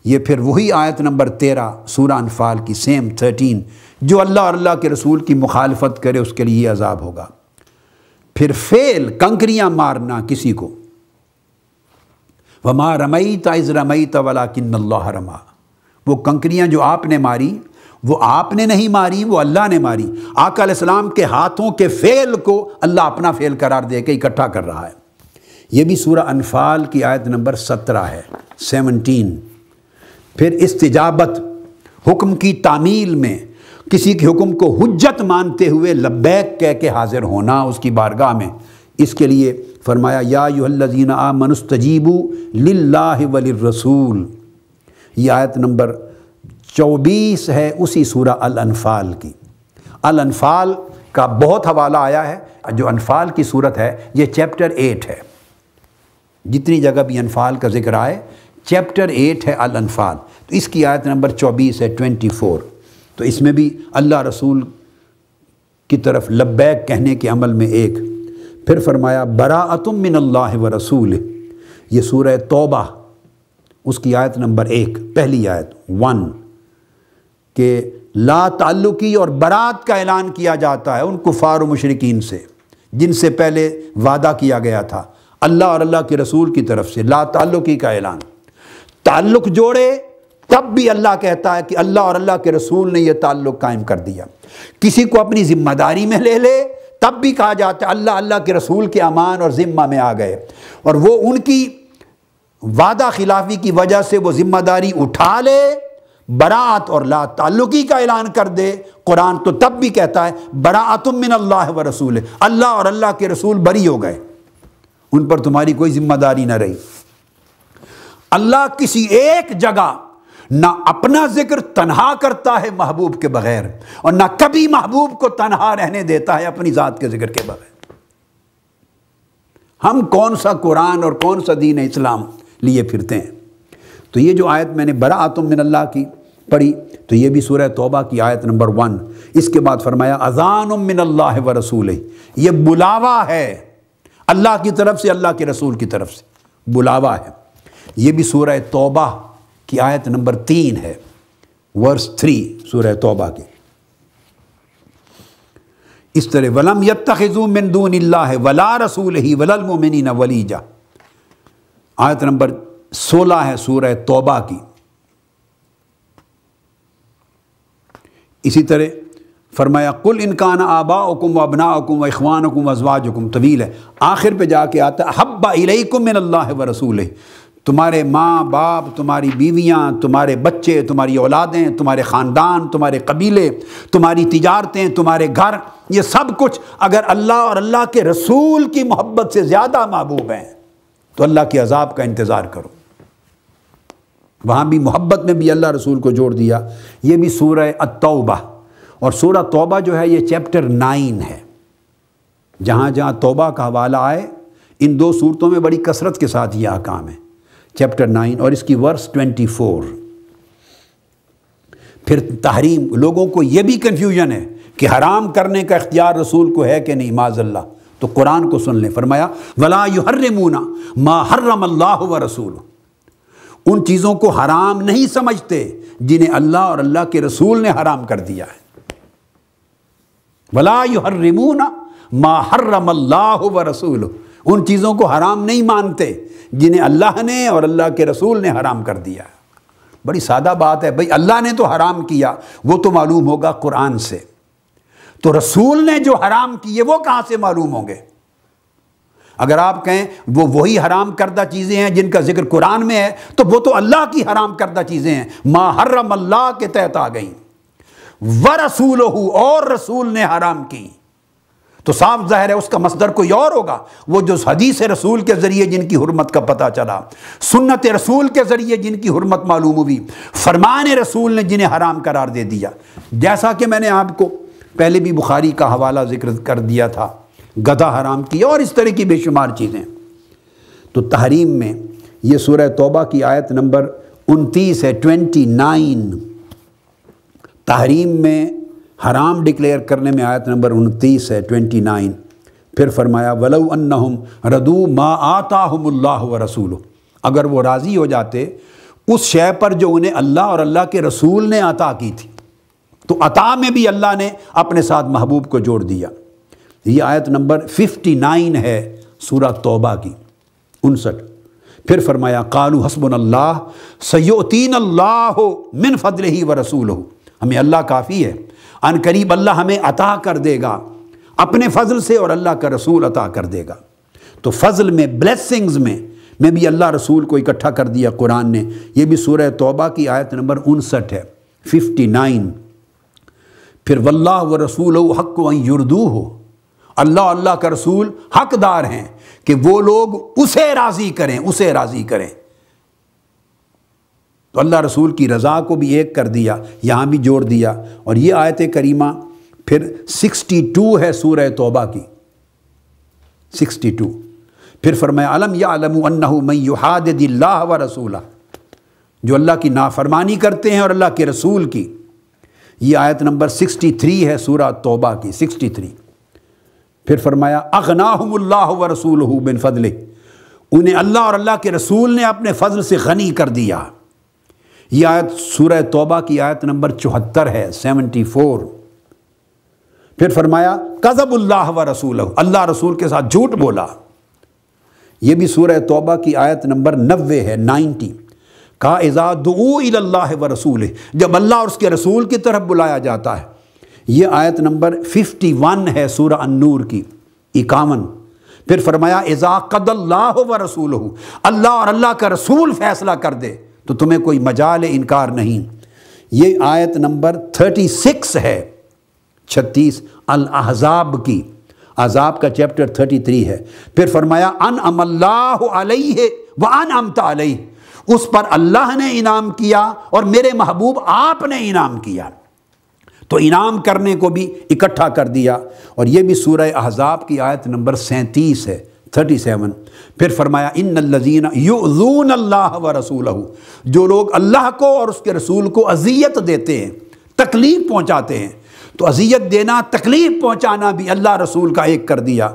ये फिर वही आयत नंबर तेरह सूरा अनफ़ाल की सेम थर्टीन जो अल्लाह और अल्लाह के रसूल की मुखालफत करे उसके लिए ये अजाब होगा फिर फेल कंकरियां मारना किसी को वमा रमई ताइज रमई तवला किन रमा वो कंकरियां जो आपने मारी वो आपने नहीं मारी वो अल्लाह ने मारी इस्लाम के हाथों के फेल को अल्लाह अपना फेल करार दे के इकट्ठा कर रहा है ये भी सूर अनफाल की आयत नंबर सत्रह है सेवनटीन फिर इस तजाबत हुक्म की तामील में किसी के हुक्म को हजत मानते हुए लब्बैक कह के हाजिर होना उसकी बारगाह में इसके लिए फरमाया या यूहल्लिन आ मनस्तजीबू लाला ये आयत नंबर चौबीस है उसी सूरह अल-अनफ़ाल की अल-अनफ़ाल का बहुत हवाला आया है जो अनफ़ाल की सूरत है ये चैप्टर एट है जितनी जगह भी अनफ़ाल का जिक्र आए चैप्टर एट है अल-अनफ़ाल तो इसकी आयत नंबर चौबीस है ट्वेंटी फोर तो इसमें भी अल्लाह रसूल की तरफ लब्बैक कहने के अमल में एक फिर फरमाया बरा मिन अल्लाह व रसूल ये सूरह तौबा उसकी आयत नंबर एक पहली आयत वन के ला ताल्लुकी और बरात का ऐलान किया जाता है उन कुफार मशरकिन से जिनसे पहले वादा किया गया था अल्लाह और अल्लाह के रसूल की तरफ से ला ताल्लुकी का ऐलान ताल्लुक जोड़े तब भी अल्लाह कहता है कि अल्लाह और अल्लाह के रसूल ने यह ताल्लुक़ कायम कर दिया किसी को अपनी ज़िम्मेदारी में ले ले तब भी कहा जाता है अल्लाह अल्लाह के रसूल के अमान और ज़िम्मा में आ गए और वो उनकी वादा खिलाफी की वजह से वो ज़िम्मेदारी उठा ले बरात और ला ताल्लुकी का ऐलान कर दे कुरान तो तब भी कहता है बरातुम अल्लाह व रसूल अल्लाह और अल्लाह के रसूल बरी हो गए उन पर तुम्हारी कोई जिम्मेदारी ना रही अल्लाह किसी एक जगह ना अपना जिक्र तनहा करता है महबूब के बगैर और ना कभी महबूब को तनहा रहने देता है अपनी ज़ात के जिक्र के बगैर हम कौन सा कुरान और कौन सा दीन इस्लाम लिए फिरते हैं तो ये जो आयत मैंने बड़ा आतम मिन अल्लाह की पढ़ी तो ये भी सूरह तौबा की आयत नंबर वन इसके बाद फरमाया अजान मिन अल्लाह व रसूल ये बुलावा है अल्लाह की तरफ से अल्लाह के रसूल की तरफ से बुलावा है ये भी सूरह तौबा की आयत नंबर तीन है वर्ष थ्री सूरह तोबा की इस तरह वलम यत्तखिजू है वला रसूल ही वलमिन वलीजा आयत नंबर सोलह है सूरह तोबा की इसी तरह फरमाया कुल इनकान आबा हुकुम व अबना हुकुम व इखवान हुकुम अजवाज हुकुम तवील है आखिर पे जाके आता हब्बा इलकुम मिन व रसूल तुम्हारे माँ बाप तुम्हारी बीवियाँ तुम्हारे बच्चे तुम्हारी औलादें तुम्हारे ख़ानदान तुम्हारे कबीले तुम्हारी तजारतें तुम्हारे घर ये सब कुछ अगर अल्लाह और अल्लाह के रसूल की मोहब्बत से ज़्यादा महबूब हैं तो अल्लाह के अजाब का इंतज़ार करो वहाँ भी मोहब्बत में भी अल्लाह रसूल को जोड़ दिया ये भी सूर अतौबा और सूर तोबा जो है ये चैप्टर नाइन है जहाँ जहाँ तोबा का हवाला आए इन दो सूरतों में बड़ी कसरत के साथ ये आकाम है चैप्टर नाइन और इसकी वर्स ट्वेंटी फोर फिर तहरीम लोगों को यह भी कन्फ्यूजन है कि हराम करने का इख्तियार रसूल को है कि नहीं माजल्ला तो कुरान को सुन लें फरमाया वला युहर्रमूना मा हर्रम अल्लाह व रसूल उन चीज़ों को हराम नहीं समझते जिन्हें अल्लाह और अल्लाह के रसूल ने हराम कर दिया है वला युहर्रमूना मा हर्रम अल्लाह व रसूल उन चीज़ों को हराम नहीं मानते जिन्हें अल्लाह ने और अल्लाह के रसूल ने हराम कर दिया बड़ी सादा बात है भाई अल्लाह ने तो हराम किया वो तो मालूम होगा कुरान से तो रसूल ने जो हराम किए वो कहाँ से मालूम होंगे अगर आप कहें वो वही हराम करदा चीज़ें हैं जिनका जिक्र कुरान में है तो वो तो अल्लाह की हराम करदा चीज़ें हैं माँ हर्रम अल्लाह के तहत आ गई व रसूल और रसूल ने हराम की तो साफ जाहिर है उसका मसदर कोई और होगा वो जो हदीस रसूल के ज़रिए जिनकी हरमत का पता चला सुन्नत रसूल के ज़रिए जिनकी हरमत मालूम हुई फरमान रसूल ने जिन्हें हराम करार दे दिया जैसा कि मैंने आपको पहले भी बुखारी का हवाला जिक्र कर दिया था गधा हराम की और इस तरह की बेशुमार चीज़ें तो तहरीम में ये सूरह तोबा की आयत नंबर उनतीस है ट्वेंटी नाइन तहरीम में हराम डिक्लेयर करने में आयत नंबर उनतीस है ट्वेंटी नाइन फिर फरमाया वलऊ अन्नहुम रदू मा आता हमल्ला व रसूल अगर वो राज़ी हो जाते उस शय पर जो उन्हें अल्लाह और अल्लाह के रसूल ने अता की थी तो अता में भी अल्लाह ने अपने साथ महबूब को जोड़ दिया ये आयत नंबर फिफ्टी नाइन है सूरा तोबा की उनसठ फिर फरमाया कालू हसबन अल्लाह सयोतीन अल्लाह मिन फदल ही व रसूल हो हमें अल्लाह काफ़ी है अनकरीब करीब अल्लाह हमें अता कर देगा अपने फजल से और अल्लाह का रसूल अता कर देगा तो फजल में ब्लेसिंग्स में मैं भी अल्लाह रसूल को इकट्ठा कर दिया कुरान ने यह भी सूर तोबा की आयत नंबर उनसठ है फिफ्टी नाइन फिर वल्ला व रसूल हक युर्दू हो अल्लाह अल्लाह का रसूल हकदार हैं कि वो लोग उसे राज़ी करें उसे राज़ी करें तो अल्लाह रसूल की रज़ा को भी एक कर दिया यहाँ भी जोड़ दिया और ये आयत करीमा फिर 62 है सूर तोबा की 62 फिर फरमाया अलम या व रसूल जो अल्लाह की नाफरमानी करते हैं और अल्लाह के रसूल की ये आयत नंबर 63 है सूर तोबा की 63 फिर फरमाया अगनाहम्ला व रसूल बिन फजल उन्हें अल्लाह और अल्लाह के रसूल ने अपने फ़जल से गनी कर दिया ये आयत सूरह तौबा की आयत नंबर चौहत्तर है सेवनटी फोर फिर फरमाया कज़बुल्लाह व रसूल अल्लाह रसूल के साथ झूठ बोला ये भी सूरह तौबा की आयत नंबर नबे है नाइन्टी का इज़ादा व रसूल जब अल्लाह और उसके रसूल की तरफ बुलाया जाता है ये आयत नंबर फिफ्टी वन है सूरह अनूर की इक्यावन फिर फरमाया इज़ा कदल्ला व रसूल अल्लाह और अल्लाह का रसूल फैसला कर दे तो तुम्हें कोई मजाल इनकार नहीं ये आयत नंबर थर्टी सिक्स है छत्तीस अल अहजाब की अजाब का चैप्टर थर्टी थ्री है फिर फरमाया अन अमल्लाही है व अन अमता उस पर अल्लाह ने इनाम किया और मेरे महबूब आपने इनाम किया तो इनाम करने को भी इकट्ठा कर दिया और यह भी सूरह अहजाब की आयत नंबर सैंतीस है थर्टी सेवन फिर फरमाया इन लजीना यूजून अल्लाह व रसूल जो लोग अल्लाह को और उसके रसूल को अजियत देते हैं तकलीफ़ पहुँचाते हैं तो अजियत देना तकलीफ़ पहुँचाना भी अल्लाह रसूल का एक कर दिया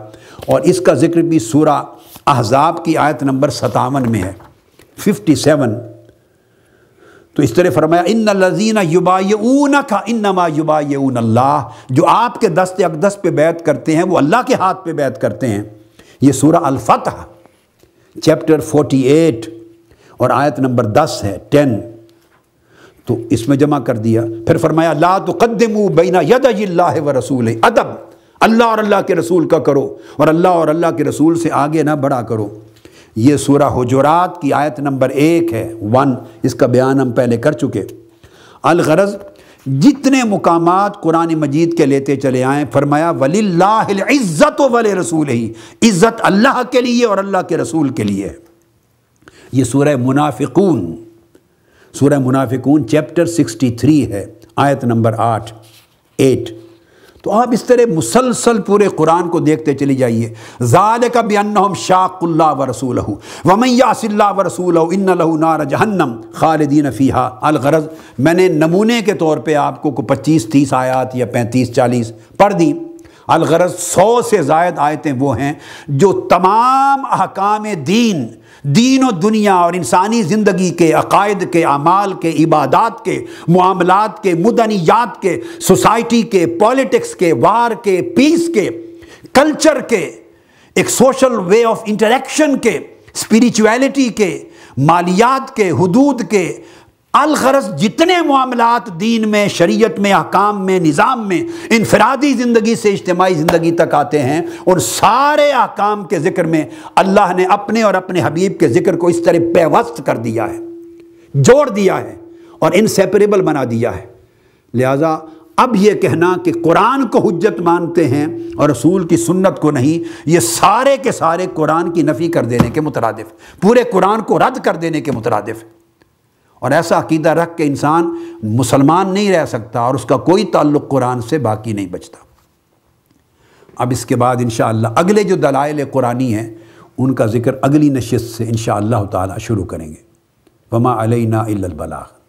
और इसका जिक्र भी सूरा अहजाब की आयत नंबर सतावन में है फिफ्टी सेवन तो इस तरह फरमाया इन लजीना युबाऊन का इन नमा ऊन अल्लाह जो आपके दस्त अकदस पे बैत करते हैं वो अल्लाह के हाथ पे बैत करते हैं ये सूरा अल चैप्टर चैप्टर 48 और आयत नंबर 10 है 10 तो इसमें जमा कर दिया फिर फरमाया ला तो कदम यद व रसूल अदब अल्लाह और अल्लाह के रसूल का करो और अल्लाह और अल्लाह के रसूल से आगे ना बढ़ा करो ये सूरा हजरात की आयत नंबर एक है वन इसका बयान हम पहले कर चुके अलगरज़ जितने मुकाम कुरान मजीद के लेते चले आए फरमाया वलीज़्ज़त इज़्ज़त वल रसूल ही इज़्ज़त अल्लाह के लिए और अल्लाह के रसूल के लिए ये सूर मुनाफिकून सूर मुनाफिकून चैप्टर 63 है आयत नंबर आठ एट तो आप इस तरह मुसलसल पूरे कुरान को देखते चली जाइए ज़ाल का बेअन शाकुल्ला व रसूल वमैयासिल्ला व रसूल इन लहू नार जहन्नम खालदीन फ़ीहा अलगरज मैंने नमूने के तौर पर आपको को पच्चीस तीस आयात या पैंतीस चालीस पढ़ दी अलगरज सौ से जायद आयतें वो हैं जो तमाम अहकाम दीन दीन और दुनिया और इंसानी ज़िंदगी के अकायद के अमाल के इबादत के मामलत के मदनियात के सोसाइटी के पॉलिटिक्स के वार के पीस के कल्चर के एक सोशल वे ऑफ इंटरेक्शन के स्पिरिचुअलिटी के मालियात के हदूद के अलगरज जितने मामला दीन में शरीयत में अकाम में निज़ाम में इनफरादी ज़िंदगी से इज्तमाही ज़िंदगी तक आते हैं उन सारे अहकाम के ज़िक्र में अल्लाह ने अपने और अपने हबीब के ज़िक्र को इस तरह पेवस्त कर दिया है जोड़ दिया है और इनसेपरेबल बना दिया है लिहाजा अब यह कहना कि कुरान को हजत मानते हैं और रसूल की सुन्नत को नहीं ये सारे के सारे कुरान की नफ़ी कर देने के मुतरदफ़ पूरे कुरान को रद्द कर देने के मुतरदफ़ और ऐसा अकीदा रख के इंसान मुसलमान नहीं रह सकता और उसका कोई ताल्लुक़ कुरान से बाकी नहीं बचता अब इसके बाद इन अगले जो दलाइल कुरानी हैं उनका ज़िक्र अगली नशस्त से इन शुरू करेंगे वमा अलना इल्लल